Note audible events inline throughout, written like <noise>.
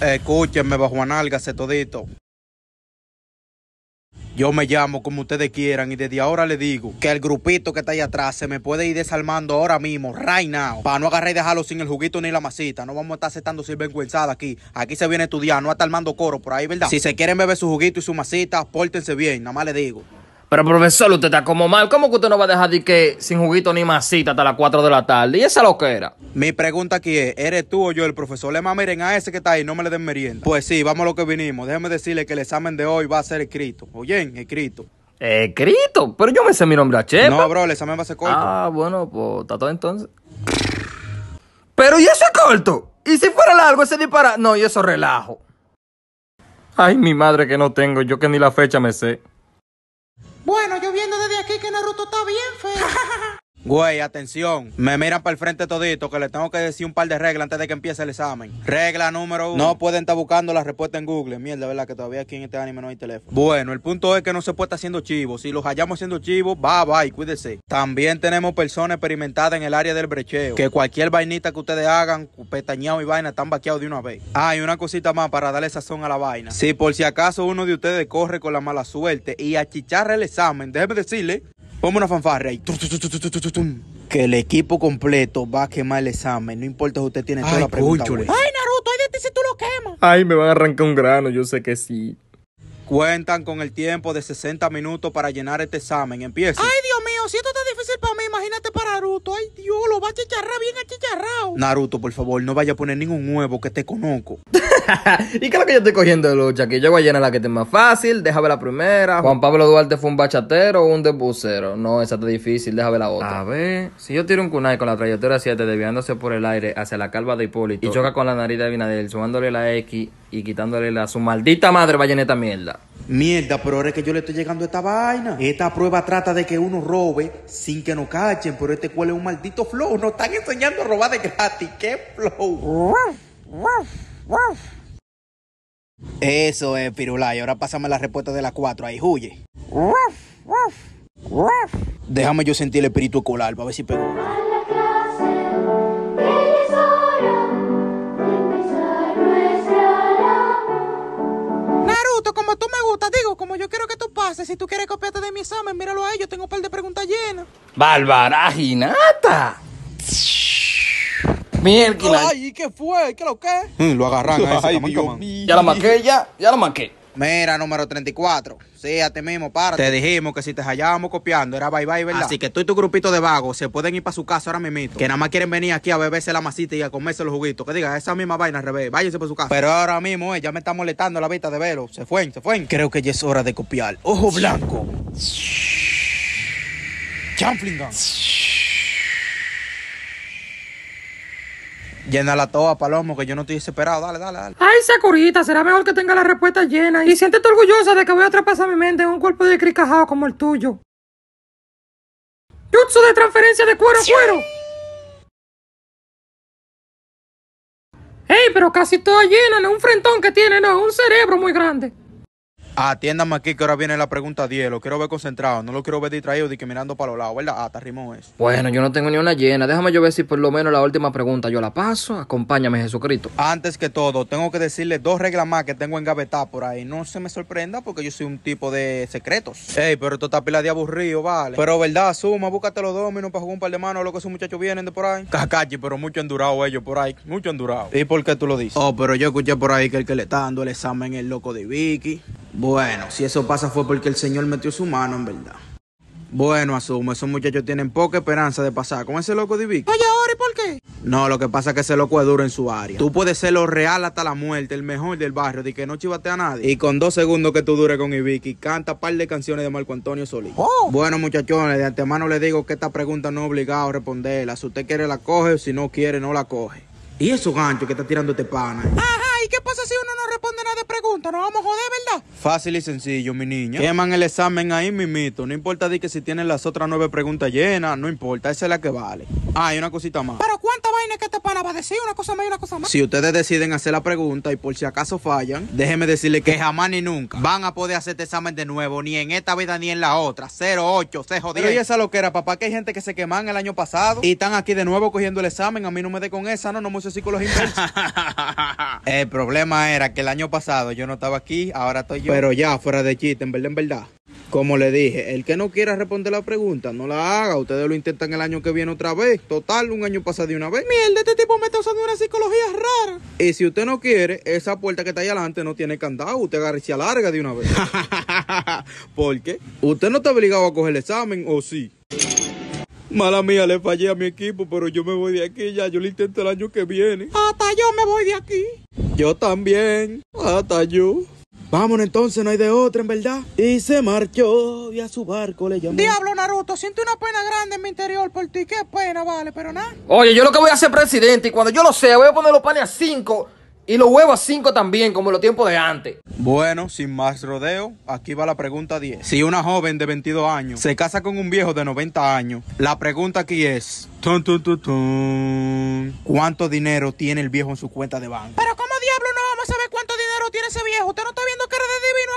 Escúchenme bajo análgase todito. Yo me llamo como ustedes quieran y desde ahora le digo que el grupito que está ahí atrás se me puede ir desarmando ahora mismo, right now. Para no agarrar y dejarlo sin el juguito ni la masita. No vamos a estar aceptando sinvergüenzada aquí. Aquí se viene a estudiar, no está armando coro por ahí, ¿verdad? Si se quieren beber su juguito y su masita, pórtense bien, nada más le digo. Pero profesor, usted está como mal. ¿Cómo que usted no va a dejar de que sin juguito ni masita hasta las 4 de la tarde? ¿Y esa lo que era? Mi pregunta aquí es, ¿eres tú o yo el profesor? Le más a ese que está ahí, no me le den merienda. Pues sí, vamos a lo que vinimos. Déjeme decirle que el examen de hoy va a ser escrito. Oye, escrito. ¿Escrito? Pero yo me sé mi nombre a Chepa. No, bro, el examen va a ser corto. Ah, bueno, pues está todo entonces. Pero ¿y eso es corto? ¿Y si fuera largo ese dispara? No, y eso relajo. Ay, mi madre que no tengo, yo que ni la fecha me sé. Bueno, yo viendo desde aquí que Naruto está bien feo. <laughs> Güey, atención, me miran para el frente todito que les tengo que decir un par de reglas antes de que empiece el examen. Regla número uno, no pueden estar buscando la respuesta en Google. Mierda, ¿verdad? Que todavía aquí en este anime no hay teléfono. Bueno, el punto es que no se puede estar haciendo chivo. Si los hallamos haciendo chivo, va bye, cuídese. También tenemos personas experimentadas en el área del brecheo, que cualquier vainita que ustedes hagan, pestañado y vaina, están vaqueados de una vez. Ah, y una cosita más para darle sazón a la vaina. Si por si acaso uno de ustedes corre con la mala suerte y achicharra el examen, déjeme decirle Ponme una fanfarra ahí. Que el equipo completo va a quemar el examen. No importa si usted tiene toda la Ay, Naruto, ay de ti si tú lo quemas. Ay, me van a arrancar un grano, yo sé que sí. Cuentan con el tiempo de 60 minutos para llenar este examen. Empieza. Ay, Dios mío, si esto está difícil para mí, imagínate para Naruto. Ay, Dios, lo va a chicharrar bien achicharrado. Naruto, por favor, no vaya a poner ningún huevo que te conozco. <laughs> <laughs> ¿Y qué es lo que yo estoy cogiendo de lucha? Que yo voy a llenar la que esté más fácil, déjame la primera. Juan Pablo Duarte fue un bachatero o un debucero. No, esa está difícil, déjame la otra. A ver, si yo tiro un kunai con la trayectoria 7 desviándose por el aire hacia la calva de Hipólito y choca con la nariz de Abinadel, sumándole la X y quitándole la su maldita madre, vaya esta mierda. Mierda, pero ahora es que yo le estoy llegando a esta vaina. Esta prueba trata de que uno robe sin que no cachen, pero este cual es un maldito flow. Nos están enseñando a robar de gratis. ¡Qué flow! Eso es, Pirulay. Ahora pásame la respuesta de las 4. Ahí, huye. Déjame yo sentir el espíritu escolar para ver si pego. Naruto, como tú me gustas, digo, como yo quiero que tú pases, si tú quieres copiarte de mi examen, míralo ahí, yo tengo un par de preguntas llenas. Bárbara Ginata. Mierda. Ay, qué fue? ¿Qué lo qué? Mm, lo agarran a ese, Ya la maqué, ya, ya la maqué. Mira, número 34. Sí, a ti mismo, párate. Te dijimos que si te hallábamos copiando era bye bye, ¿verdad? Así que tú y tu grupito de vagos se pueden ir para su casa ahora mismo. Que nada más quieren venir aquí a beberse la masita y a comerse los juguitos. Que diga, esa misma vaina al revés. Váyanse para su casa. Pero ahora mismo, Ella eh, me está molestando la vista de velo. Se fue, se fue. Creo que ya es hora de copiar. Ojo blanco. Chamflingan. Llena la Palomo, que yo no estoy desesperado. Dale, dale, dale. Ay, Sakurita, será mejor que tenga la respuesta llena. Y siéntete orgullosa de que voy a traspasar mi mente en un cuerpo de cricajado como el tuyo. ¡Jutsu de transferencia de cuero a cuero! ¡Ey, pero casi toda llena! No es un frentón que tiene, no, un cerebro muy grande. Atiéndame aquí que ahora viene la pregunta 10. Lo quiero ver concentrado, no lo quiero ver distraído y que mirando para los lados, ¿verdad? Ah, está rimón eso. Bueno, yo no tengo ni una llena. Déjame yo ver si por lo menos la última pregunta yo la paso. Acompáñame, Jesucristo. Antes que todo, tengo que decirle dos reglas más que tengo en engavetadas por ahí. No se me sorprenda porque yo soy un tipo de secretos. Ey, pero esto está pila de aburrido, vale. Pero verdad, suma, búscate los dominos para jugar un par de manos, lo que esos muchachos vienen de por ahí. Cacachi, pero mucho endurado ellos por ahí. Mucho endurado. ¿Y por qué tú lo dices? Oh, pero yo escuché por ahí que el que le está dando el examen es loco de Vicky. Bueno, si eso pasa fue porque el señor metió su mano, en verdad. Bueno, asumo, esos muchachos tienen poca esperanza de pasar con ese loco de Vic. Oye, ahora, ¿y por qué? No, lo que pasa es que ese loco es duro en su área. Tú puedes ser lo real hasta la muerte, el mejor del barrio, de que no chivate a nadie. Y con dos segundos que tú dure con Ibiki, canta un par de canciones de Marco Antonio Solís. Oh. Bueno, muchachones, de antemano les digo que esta pregunta no es obligado a responderla. Si usted quiere la coge, si no quiere, no la coge. Y esos gancho, que está tirando este pana. Ah, ¿y qué pasa si uno no responde nada de preguntas? ¿Nos vamos a joder, verdad? Fácil y sencillo, mi niña. Queman el examen ahí, mimito. No importa de que si tienen las otras nueve preguntas llenas, no importa, esa es la que vale. Ah, y una cosita más. ¿Para que va decir, una cosa cosa Si ustedes deciden hacer la pregunta y por si acaso fallan, déjeme decirle que jamás ni nunca van a poder hacer este examen de nuevo, ni en esta vida ni en la otra. 08, se jodió. Pero y esa era papá, que hay gente que se queman el año pasado y están aquí de nuevo cogiendo el examen. A mí no me dé con esa, no, no me psicología <laughs> El problema era que el año pasado yo no estaba aquí, ahora estoy yo. Pero ya, fuera de chiste, en verdad, en verdad. Como le dije, el que no quiera responder la pregunta, no la haga. Ustedes lo intentan el año que viene otra vez. Total, un año pasa de una vez. Mierda, este tipo me está usando una psicología rara. Y si usted no quiere, esa puerta que está ahí adelante no tiene candado. Usted agarra y se alarga de una vez. <laughs> ¿Por qué? usted no está obligado a coger el examen, ¿o sí? Mala mía, le fallé a mi equipo, pero yo me voy de aquí ya. Yo lo intento el año que viene. Hasta yo me voy de aquí. Yo también. Hasta yo. Vámonos entonces, no hay de otra, en verdad. Y se marchó y a su barco le llamó. Diablo, Naruto, siento una pena grande en mi interior por ti. Qué pena, vale, pero nada. Oye, yo lo que voy a hacer presidente y cuando yo lo sea, voy a poner los panes a 5 y los huevos a 5 también, como en los tiempos de antes. Bueno, sin más rodeo, aquí va la pregunta 10. Si una joven de 22 años se casa con un viejo de 90 años, la pregunta aquí es... ¿Cuánto dinero tiene el viejo en su cuenta de banco? Pero ¿cómo diablo no vamos a saber cuánto dinero tiene ese viejo? Usted no está viendo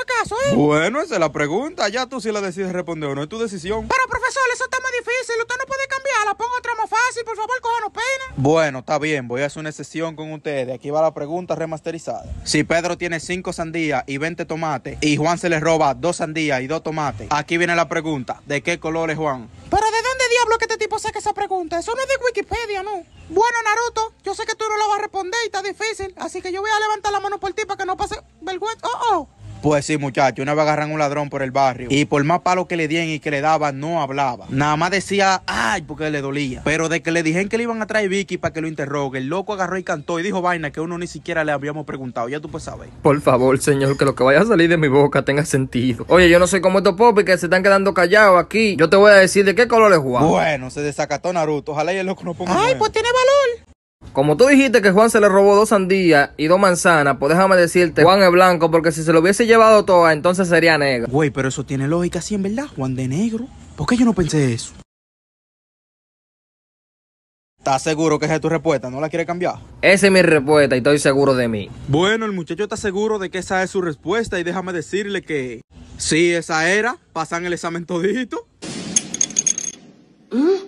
caso? ¿eh? Bueno, esa es la pregunta. Ya tú si la decides responder o no, es tu decisión. Pero, profesor, eso está muy difícil. Usted no puede cambiarla. Ponga otra más fácil, por favor, cójanos pena. Bueno, está bien. Voy a hacer una sesión con ustedes. Aquí va la pregunta remasterizada. Si Pedro tiene cinco sandías y 20 tomates y Juan se le roba Dos sandías y dos tomates, aquí viene la pregunta. ¿De qué color es Juan? Pero, ¿de dónde diablo que este tipo saque esa pregunta? Eso no es de Wikipedia, ¿no? Bueno, Naruto, yo sé que tú no lo vas a responder y está difícil, así que yo voy a levantar la mano por ti para que no pase vergüenza. ¡Oh, oh! Pues sí, muchachos, una vez agarran un ladrón por el barrio y por más palo que le dieron y que le daban, no hablaba. Nada más decía, ay, porque le dolía. Pero de que le dijeron que le iban a traer Vicky para que lo interrogue, el loco agarró y cantó y dijo vaina que uno ni siquiera le habíamos preguntado. Ya tú pues sabes Por favor, señor, que lo que vaya a salir de mi boca tenga sentido. Oye, yo no sé cómo estos popis que se están quedando callados aquí. Yo te voy a decir de qué color es Juan. Bueno, se desacató Naruto. Ojalá y el loco no ponga. Ay, pues tiene valor. Como tú dijiste que Juan se le robó dos sandías y dos manzanas, pues déjame decirte, Juan es blanco, porque si se lo hubiese llevado toda, entonces sería negro. Güey, pero eso tiene lógica, sí, en verdad, Juan de negro. ¿Por qué yo no pensé eso? ¿Estás seguro que esa es tu respuesta? ¿No la quieres cambiar? Esa es mi respuesta y estoy seguro de mí. Bueno, el muchacho está seguro de que esa es su respuesta y déjame decirle que... Sí, esa era. Pasan el examen todito. ¿Mm?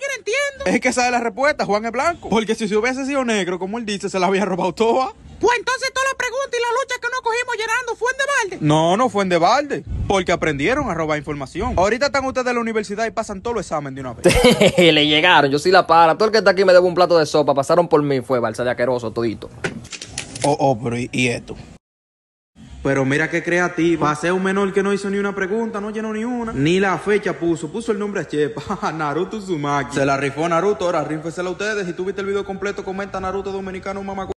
yo no entiendo. Es que esa es la respuesta, Juan es blanco. Porque si se hubiese sido negro, como él dice, se la había robado toda. Pues entonces todas las preguntas y las luchas que nos cogimos llenando fue en de balde. No, no fue en de balde. Porque aprendieron a robar información. Ahorita están ustedes en la universidad y pasan todo los examen de una vez. <laughs> Le llegaron, yo sí la para. Todo el que está aquí me debe un plato de sopa. Pasaron por mí, fue balsa de aqueroso, todito. Oh, oh, pero ¿y esto? Pero mira qué creativa. Pasé un menor que no hizo ni una pregunta, no llenó ni una. Ni la fecha puso. Puso el nombre a Chepa. <laughs> Naruto Sumaki, Se la rifó Naruto. Ahora rífesela ustedes. Si tú viste el video completo, comenta Naruto Dominicano Mamá.